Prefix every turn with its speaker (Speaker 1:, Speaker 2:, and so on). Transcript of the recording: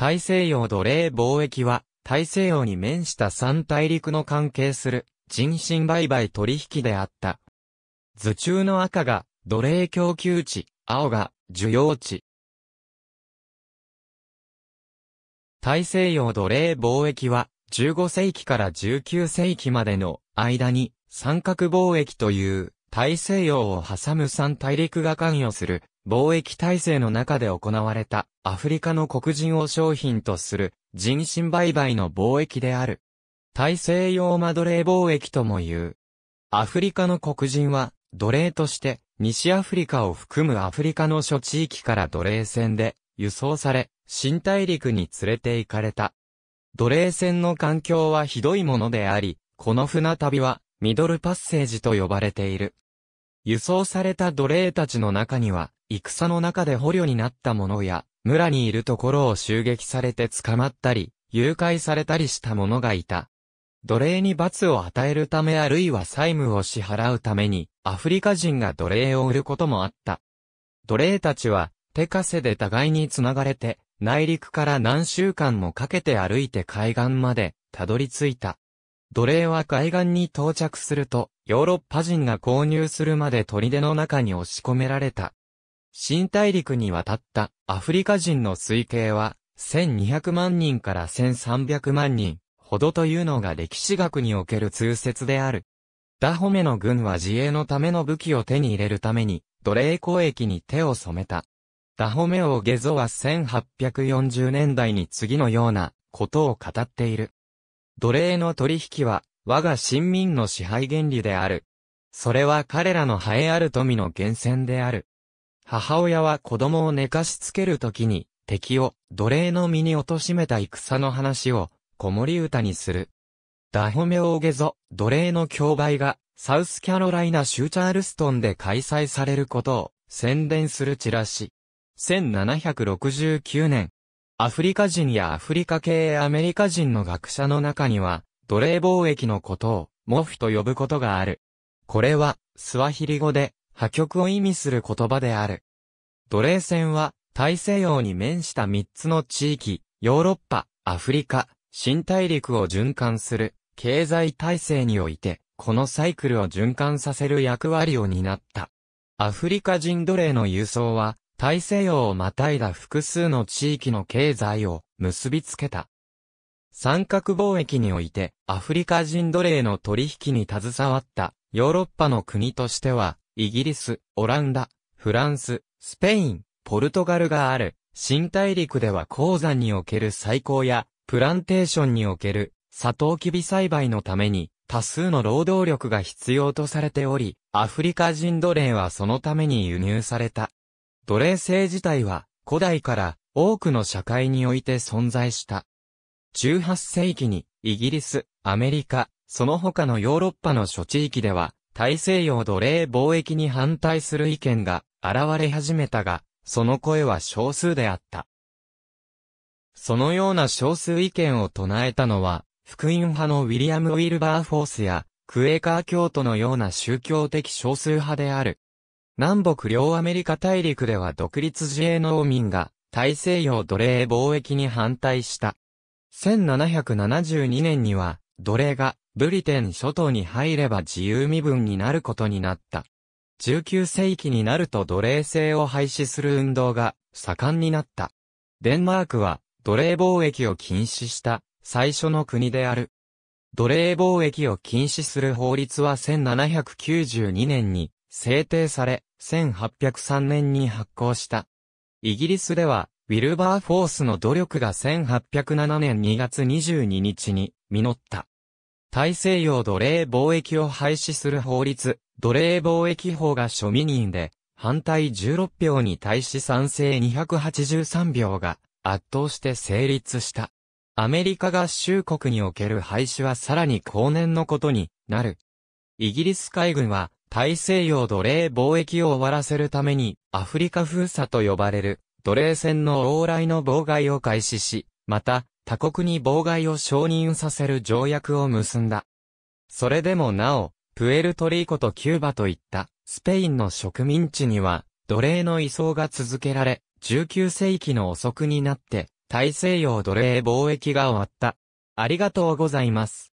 Speaker 1: 大西洋奴隷貿易は、大西洋に面した三大陸の関係する人身売買取引であった。図中の赤が奴隷供給地、青が需要地。大西洋奴隷貿易は15世紀から19世紀までの間に三角貿易という大西洋を挟む三大陸が関与する貿易体制の中で行われたアフリカの黒人を商品とする人身売買の貿易である。大西洋マドレー貿易とも言う。アフリカの黒人は奴隷として西アフリカを含むアフリカの諸地域から奴隷船で輸送され、新大陸に連れて行かれた。奴隷船の環境はひどいものであり、この船旅はミドルパッセージと呼ばれている。輸送された奴隷たちの中には、戦の中で捕虜になった者や、村にいるところを襲撃されて捕まったり、誘拐されたりした者がいた。奴隷に罰を与えるためあるいは債務を支払うために、アフリカ人が奴隷を売ることもあった。奴隷たちは、手稼で互いに繋がれて、内陸から何週間もかけて歩いて海岸まで、たどり着いた。奴隷は海岸に到着すると、ヨーロッパ人が購入するまで砦の中に押し込められた。新大陸に渡ったアフリカ人の推計は、1200万人から1300万人ほどというのが歴史学における通説である。ダホメの軍は自衛のための武器を手に入れるために、奴隷交易に手を染めた。ダホメをゲゾは1840年代に次のようなことを語っている。奴隷の取引は我が親民の支配原理である。それは彼らの栄えある富の源泉である。母親は子供を寝かしつけるときに、敵を奴隷の身に貶めた戦の話を、子守歌にする。ダホメオーゲゾ、奴隷の競売が、サウスキャロライナ州チャールストンで開催されることを宣伝するチラシ。1769年、アフリカ人やアフリカ系アメリカ人の学者の中には、奴隷貿易のことを、モフと呼ぶことがある。これは、スワヒリ語で、破局を意味する言葉である。奴隷船は大西洋に面した三つの地域、ヨーロッパ、アフリカ、新大陸を循環する経済体制において、このサイクルを循環させる役割を担った。アフリカ人奴隷の輸送は、大西洋をまたいだ複数の地域の経済を結びつけた。三角貿易において、アフリカ人奴隷の取引に携わった、ヨーロッパの国としては、イギリス、オランダ、フランス、スペイン、ポルトガルがある、新大陸では鉱山における採高や、プランテーションにおける、サトウキビ栽培のために、多数の労働力が必要とされており、アフリカ人奴隷はそのために輸入された。奴隷制自体は、古代から多くの社会において存在した。18世紀に、イギリス、アメリカ、その他のヨーロッパの諸地域では、大西洋奴隷貿易に反対する意見が現れ始めたが、その声は少数であった。そのような少数意見を唱えたのは、福音派のウィリアム・ウィルバーフォースや、クエーカー教徒のような宗教的少数派である。南北両アメリカ大陸では独立自衛農民が大西洋奴隷貿易に反対した。1772年には奴隷がブリテン諸島に入れば自由身分になることになった。19世紀になると奴隷制を廃止する運動が盛んになった。デンマークは奴隷貿易を禁止した最初の国である。奴隷貿易を禁止する法律は1792年に制定され、1803年に発行した。イギリスでは、ウィルバーフォースの努力が1807年2月22日に実った。大西洋奴隷貿易を廃止する法律、奴隷貿易法が庶民員で、反対16票に対し賛成283票が圧倒して成立した。アメリカ合衆国における廃止はさらに後年のことになる。イギリス海軍は大西洋奴隷貿易を終わらせるためにアフリカ封鎖と呼ばれる奴隷船の往来の妨害を開始し、また他国に妨害を承認させる条約を結んだ。それでもなお、プエルトリーコとキューバといったスペインの植民地には奴隷の移送が続けられ、19世紀の遅くになって大西洋奴隷貿易が終わった。ありがとうございます。